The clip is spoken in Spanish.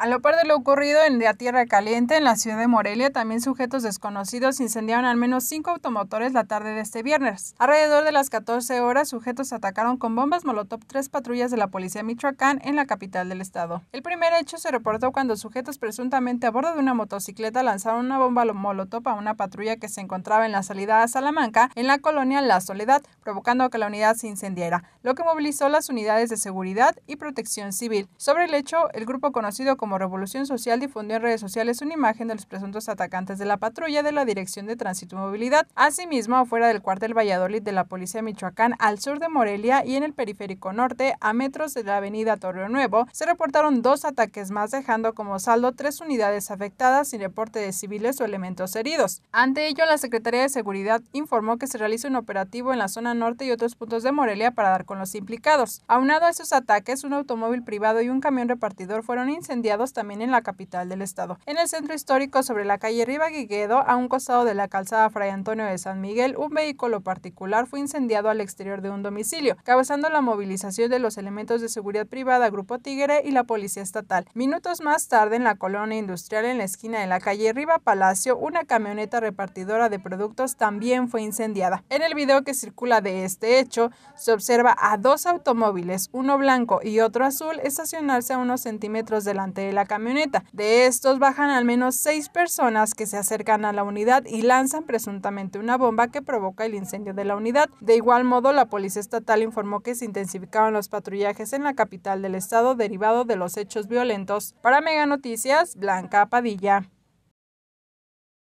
A lo par de lo ocurrido en la Tierra Caliente, en la ciudad de Morelia, también sujetos desconocidos incendiaron al menos cinco automotores la tarde de este viernes. Alrededor de las 14 horas, sujetos atacaron con bombas molotov tres patrullas de la policía Michoacán en la capital del estado. El primer hecho se reportó cuando sujetos presuntamente a bordo de una motocicleta lanzaron una bomba molotov a una patrulla que se encontraba en la salida a Salamanca, en la colonia La Soledad, provocando que la unidad se incendiara, lo que movilizó las unidades de seguridad y protección civil. Sobre el hecho, el grupo conocido como como Revolución Social difundió en redes sociales una imagen de los presuntos atacantes de la patrulla de la Dirección de Tránsito y Movilidad. Asimismo, afuera del cuartel Valladolid de la Policía de Michoacán, al sur de Morelia y en el periférico norte, a metros de la avenida Torreón Nuevo, se reportaron dos ataques más, dejando como saldo tres unidades afectadas sin reporte de civiles o elementos heridos. Ante ello, la Secretaría de Seguridad informó que se realiza un operativo en la zona norte y otros puntos de Morelia para dar con los implicados. Aunado a esos ataques, un automóvil privado y un camión repartidor fueron incendiados también en la capital del estado. En el centro histórico, sobre la calle guiguedo a un costado de la calzada Fray Antonio de San Miguel, un vehículo particular fue incendiado al exterior de un domicilio, causando la movilización de los elementos de seguridad privada Grupo Tigre y la Policía Estatal. Minutos más tarde, en la colonia industrial en la esquina de la calle Riva Palacio, una camioneta repartidora de productos también fue incendiada. En el video que circula de este hecho, se observa a dos automóviles, uno blanco y otro azul, estacionarse a unos centímetros delante de la camioneta. De estos bajan al menos seis personas que se acercan a la unidad y lanzan presuntamente una bomba que provoca el incendio de la unidad. De igual modo, la policía estatal informó que se intensificaban los patrullajes en la capital del estado derivado de los hechos violentos. Para Mega Noticias, Blanca Padilla.